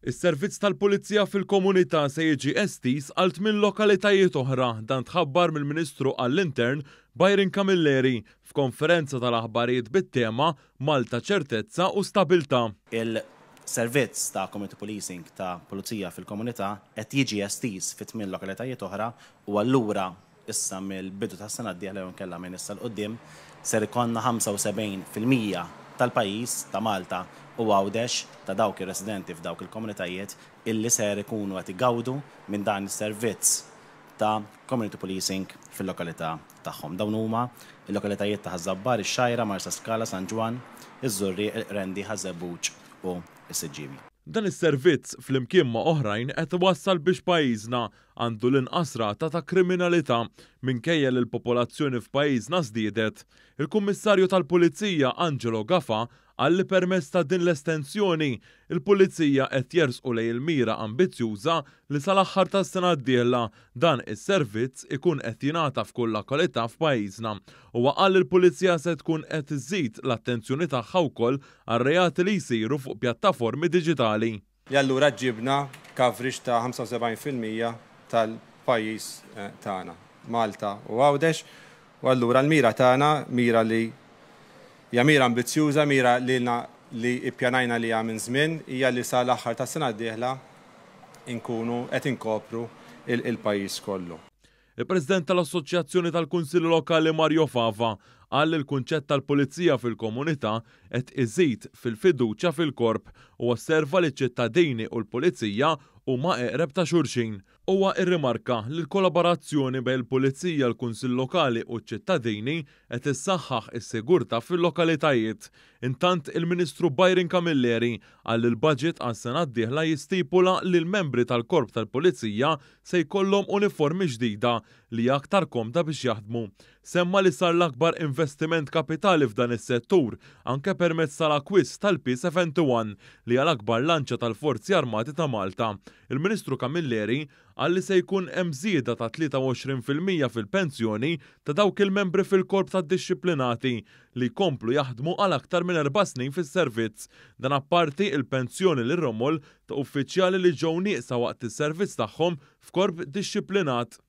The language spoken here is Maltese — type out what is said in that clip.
Is-servizz tal-Pulizija fil-komunità se jiġi estis għal tmien lokalitajiet oħra dan tħabbar mill-Ministru għall-Intern Bajrin Kamilleri f'konferenza tal-aħbarijiet bit-tema Malta ċertezza u stabilta. Il-servizz ta' Community Policing ta' Pulizija fil-komunità qed jiġi estis fit tmien lokalitajiet oħra u allura issa mill-bidu tas-sena d-dieħla jonkella minn issa l qoddim ser ikonna 75% tal-pajis ta' Malta u għawdex ta' dawk ir-residenti f'dawk il-komunitajiet illi ser ikunu għati gawdu minn dan is-servizz ta' community policing fil-lokalità tagħhom. Dawn huma il-lokalitajiet ta' Ħażabbar, ix-Xajra, Marsa Skala, San Ġwan, iż-Żurri, Rendi, Ħażebuġ u is siġibi Dan is-servizz fl-imkien ma' oħrajn qed wassal biex pajjiżna għandu l-inqas rata ta' kriminalità minkejja li l-popolazzjoni f'pajjiżna żdiedet. Il-Kummissarju tal-Pulizija Angelo Gaffa li permess ta' din l-estensjoni, il-Pulizija qed jersqu lej il-mira ambizzjuża li sal-aħħar tas sena d-dieħla dan is-servizz ikun qed jingħata f'kull località f'pajjiżna. U qal il-Pulizija se tkun qed iżid l-attenzjoni tagħha wkoll għar-reati li jsiru fuq pjattaformi diġitali. Jallura ġibna coverage ta' 75% tal-pajis eh, tagħna, Malta u Għawdex. U allura l-mira tagħna mira li hija mira ambizzjuża, mira li li ippjanajna li minn żmien hija li sa l-aħħar ta' sena d-dieħla inkunu qed inkopru il-pajjiż kollu. Il-President tal-Assoċjazzjoni tal-Kunsilli Lokali Mario Fava għall il-kunċett tal-Polizija fil-komunità qed iżid fil-fiduċja fil-korp u osserva li ċittadini u l-Polizija u ma eqreb ta' xurxin. Huwa irrimarka li l-kollaborazzjoni bejn il-Pulizija, l-Kunsill Lokali u ċ-ċittadini qed issaħħaħ is-sigurta fil-lokalitajiet. Intant il-Ministru Bajrin Kamilleri għall il-budget għas sena d-dieħla jistipula li l-membri tal-Korp tal-Pulizija se jkollhom uniformi ġdida li aktar komda biex jaħdmu semma li sar l-akbar investiment kapitali f'dan is-settur anke permezz tal-akwist tal-P71 li għal akbar lanċa tal-Forzi Armati ta' Malta. Il-Ministru Kamilleri li se jkun hemm żieda ta' 23% fil-pensjoni ta' dawk il-membri fil-korp tad disciplinati li komplu jaħdmu għal aktar minn erba' snin fis-servizz. Dan apparti il-pensjoni l rommol ta' uffiċjali li ġew sa' waqt is-servizz tagħhom f'korp disciplinat.